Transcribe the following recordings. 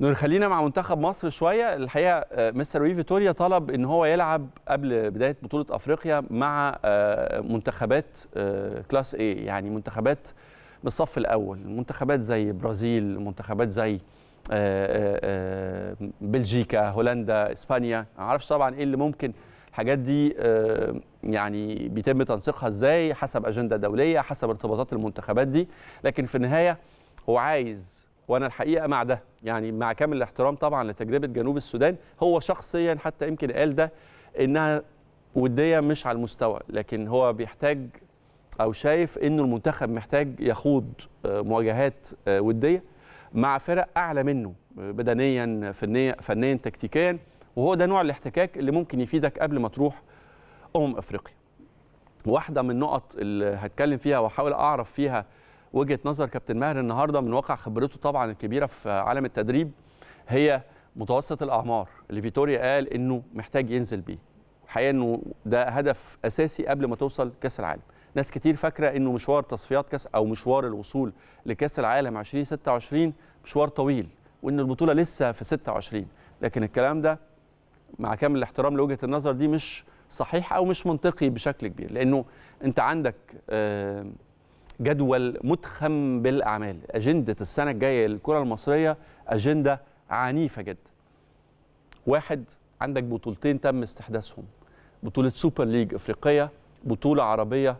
نخلينا مع منتخب مصر شويه الحقيقه آه، مستر لوي فيتوريا طلب ان هو يلعب قبل بدايه بطوله افريقيا مع آه، منتخبات آه، كلاس اي يعني منتخبات بالصف الاول منتخبات زي برازيل منتخبات زي بلجيكا هولندا اسبانيا ما اعرفش طبعا ايه اللي ممكن الحاجات دي يعني بيتم تنسيقها ازاي حسب اجنده دوليه حسب ارتباطات المنتخبات دي لكن في النهايه هو عايز وانا الحقيقه مع ده يعني مع كامل الاحترام طبعا لتجربه جنوب السودان هو شخصيا حتى يمكن قال ده انها وديه مش على المستوى لكن هو بيحتاج او شايف انه المنتخب محتاج يخوض آه، مواجهات آه، وديه مع فرق اعلى منه آه، بدنيا فنيا فنيا تكتيكيا وهو ده نوع الاحتكاك اللي ممكن يفيدك قبل ما تروح امم افريقيا واحده من النقط اللي هتكلم فيها واحاول اعرف فيها وجهه نظر كابتن ماهر النهارده من واقع خبرته طبعا الكبيره في عالم التدريب هي متوسط الاعمار اللي فيتوريا قال انه محتاج ينزل بيه الحقيقه انه ده هدف اساسي قبل ما توصل كاس العالم ناس كتير فاكره انه مشوار تصفيات كاس او مشوار الوصول لكاس العالم 2026 مشوار طويل وان البطوله لسه في 26 لكن الكلام ده مع كامل الاحترام لوجهه النظر دي مش صحيح او مش منطقي بشكل كبير لانه انت عندك آه، جدول متخم بالاعمال اجنده السنه الجايه للكره المصريه اجنده عنيفه جدا واحد عندك بطولتين تم استحداثهم بطوله سوبر ليج افريقيه بطوله عربيه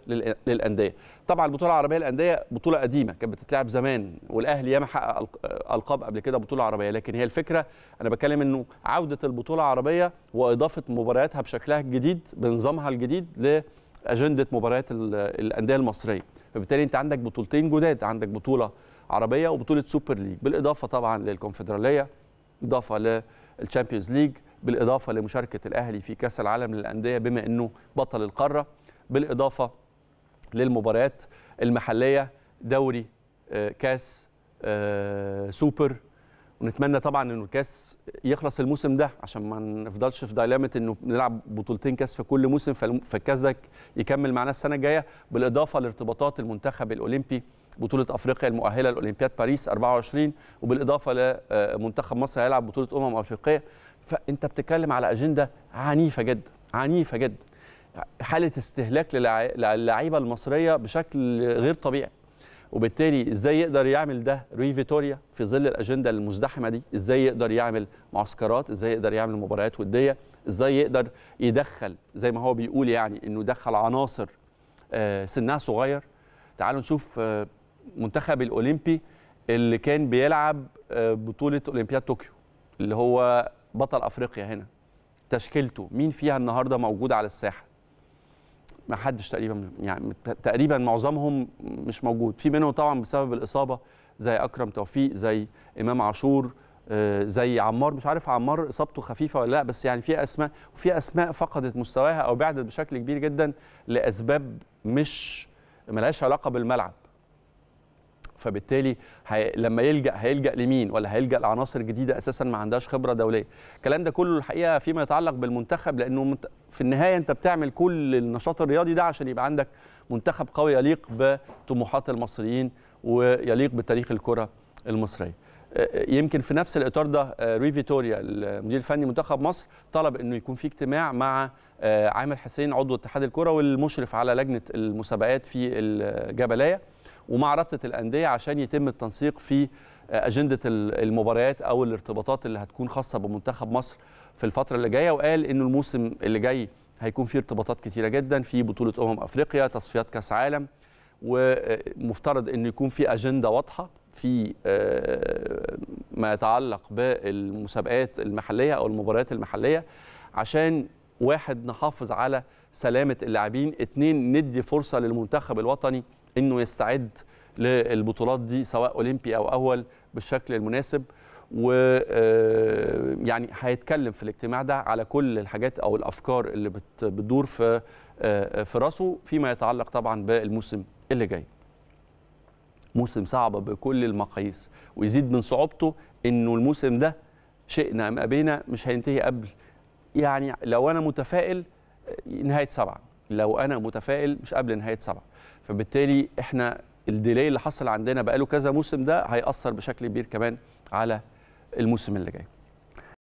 للانديه طبعا البطوله العربيه للانديه بطوله قديمه كانت بتتلعب زمان والاهلي ياما حقق القاب قبل كده بطوله عربيه لكن هي الفكره انا بتكلم انه عوده البطوله العربيه واضافه مبارياتها بشكلها الجديد بنظامها الجديد ل اجنده مباريات الانديه المصريه فبالتالي انت عندك بطولتين جداد عندك بطوله عربيه وبطوله سوبر ليج بالاضافه طبعا للكونفدراليه اضافه للتشامبيونز ليج بالاضافه لمشاركه الاهلي في كاس العالم للانديه بما انه بطل القاره بالاضافه للمباريات المحليه دوري آه، كاس آه، سوبر ونتمنى طبعا انه الكاس يخلص الموسم ده عشان ما نفضلش في دايلامه انه بنلعب بطولتين كاس في كل موسم فالكاس ده يكمل معانا السنه الجايه بالاضافه لارتباطات المنتخب الاولمبي بطوله افريقيا المؤهله لاولمبياد باريس 24 وبالاضافه لمنتخب مصر هيلعب بطوله امم افريقيه فانت بتتكلم على اجنده عنيفه جدا عنيفه جدا حاله استهلاك للعيبه المصريه بشكل غير طبيعي وبالتالي ازاي يقدر يعمل ده روي فيتوريا في ظل الاجنده المزدحمه دي ازاي يقدر يعمل معسكرات ازاي يقدر يعمل مباريات وديه ازاي يقدر يدخل زي ما هو بيقول يعني انه يدخل عناصر آه، سنها صغير تعالوا نشوف آه، منتخب الاولمبي اللي كان بيلعب آه، بطوله اولمبياد طوكيو اللي هو بطل افريقيا هنا تشكيلته مين فيها النهارده موجود على الساحه ما حدش تقريبا يعني تقريبا معظمهم مش موجود في منهم طبعا بسبب الاصابه زي اكرم توفيق زي امام عاشور آه، زي عمار مش عارف عمار اصابته خفيفه ولا لا بس يعني في اسماء وفي اسماء فقدت مستواها او بعدت بشكل كبير جدا لاسباب مش ملهاش علاقه بالملعب فبالتالي هي... لما يلجا هيلجا لمين ولا هيلجا لعناصر جديده اساسا ما عندهاش خبره دوليه الكلام ده كله الحقيقه فيما يتعلق بالمنتخب لانه في النهايه انت بتعمل كل النشاط الرياضي ده عشان يبقى عندك منتخب قوي يليق بطموحات المصريين ويليق بتاريخ الكره المصريه يمكن في نفس الاطار ده روي فيتوريا المدير الفني منتخب مصر طلب انه يكون في اجتماع مع عامر حسين عضو اتحاد الكره والمشرف على لجنه المسابقات في الجبلايه ومع رابطه الانديه عشان يتم التنسيق في آه، اجنده المباريات او الارتباطات اللي هتكون خاصه بمنتخب مصر في الفتره اللي جايه وقال انه الموسم اللي جاي هيكون فيه ارتباطات كتيره جدا في بطوله امم افريقيا تصفيات كاس عالم ومفترض انه يكون في اجنده واضحه في آه، ما يتعلق بالمسابقات المحليه او المباريات المحليه عشان واحد نحافظ على سلامه اللاعبين اتنين ندي فرصه للمنتخب الوطني انه يستعد للبطولات دي سواء اولمبي او اول بالشكل المناسب و آه، يعني هيتكلم في الاجتماع ده على كل الحاجات او الافكار اللي بتدور في آه، آه، في راسه فيما يتعلق طبعا بالموسم اللي جاي. موسم صعب بكل المقاييس ويزيد من صعوبته انه الموسم ده شئنا ام ابينا مش هينتهي قبل يعني لو انا متفائل نهايه سبعه لو انا متفائل مش قبل نهايه سبعه فبالتالي احنا الديلي اللي حصل عندنا بقاله كذا موسم ده هياثر بشكل كبير كمان على الموسم اللي جاي